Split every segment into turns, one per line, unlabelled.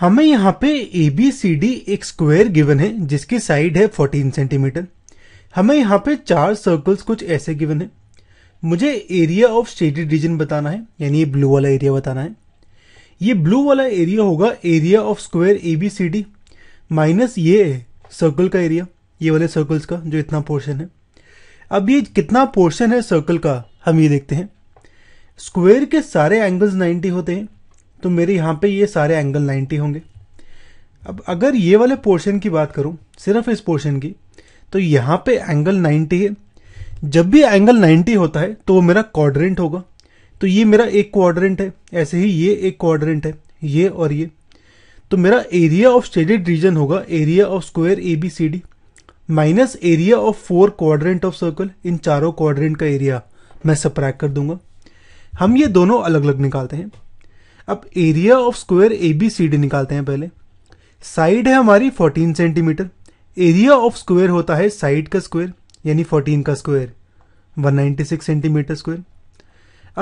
हमें यहाँ पे ए बी सी डी एक स्क्वायर गिवन है जिसकी साइड है 14 सेंटीमीटर हमें यहाँ पे चार सर्कल्स कुछ ऐसे गिवन है मुझे एरिया ऑफ शेडेड रीजन बताना है यानी ये ब्लू वाला एरिया बताना है ये ब्लू वाला एरिया होगा area of square A B C D minus ये सर्कल का एरिया ये वाले सर्कल्स का जो इतना पोर्शन है अब ये कितना पोर्शन है सर्कल का हम ये देखते हैं स्क्वायर के सारे एंगल्स 90 होते हैं तो मेरे यहाँ पे ये सारे एंगल 90 होंगे अब अगर ये वाले पोर्शन की बात करूँ सिर्फ इस पोर्शन की तो यहाँ पे एंगल 90 है जब भी एंगल 90 होता है तो वो मेरा क्वाड्रेंट होगा तो ये मेरा एक क्वाड्रेंट है ऐसे ही ये एक क्वाड्रेंट है ये और ये तो मेरा एरिया ऑफ शेडेड रीजन होगा area of square A B C D minus area of four quadrant of circle इन चारों क्वाड्रेंट का एरिया मैं सप्रैक कर दूंगा हम ये दोनों अलग अलग निकालते हैं अब area of square A B C D निकालते हैं पहले साइड है हमारी 14 सेंटीमीटर एरिया ऑफ स्क्वायर होता है साइड का स्क्वायर यानी 14 का स्क्वायर 196 सेंटीमीटर स्क्वायर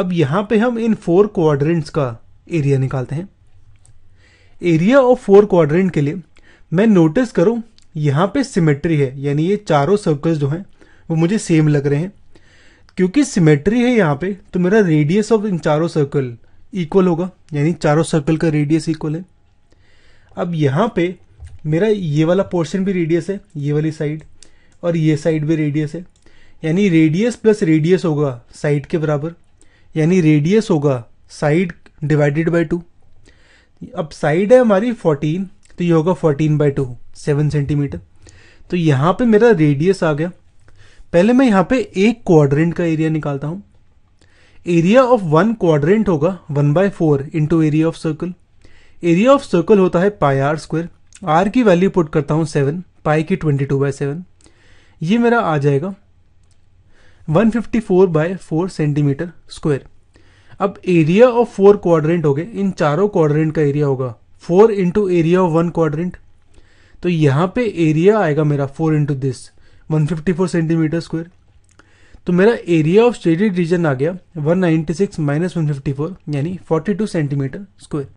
अब यहां पे हम इन फोर क्वाड्रेंट्स का एरिया निकालते हैं एरिया ऑफ फोर क्वाड्रेंट के लिए मैं नोटिस करूं यहां पे सिमेट्री है यानी ये चारों सर्कल्स जो हैं वो मुझे सेम लग रहे हैं क्योंकि सिमेट्री है यहाँ पे तो मेरा रेडियस ऑफ इन चारों सर्कल इक्वल होगा यानी चारों सर्कल का रेडियस इक्वल है अब यहाँ पे मेरा ये वाला पोर्शन भी रेडियस है ये वाली साइड और ये साइड भी रेडियस है यानी रेडियस प्लस रेडियस होगा साइड के बराबर यानी रेडियस होगा साइड डिवाइडेड बाय टू अब साइड है हमारी फोर्टीन तो ये होगा fourteen by two seven centimetre तो यहाँ पे मेरा रेडियस आ गया पहले मैं यहाँ पे एक क्वाड्रेंट का एरिया निकालता हूँ एरिया ऑफ वन क्वाड्रेंट होगा one by four into area of circle area of circle होता है पाई आर स्क्वायर आर की वैल्यू पुट करता हूँ सेवन पाई की ट्वेंटी टू बाय सेवन ये मेरा आ जाएगा one fifty four by four centimetre square अब एरिया ऑफ फोर क्वाड्रेंट हो गए इन चारों क्वाड्रेंट का एरिया होगा four into area of one quadrant तो यहाँ पे एरिया आएगा मेरा four into this one fifty four centimetre square तो मेरा एरिया ऑफ शेडेड रीजन आ गया 196 नाइन्टी सिक्स माइनस वन यानी 42 सेंटीमीटर स्क्वायर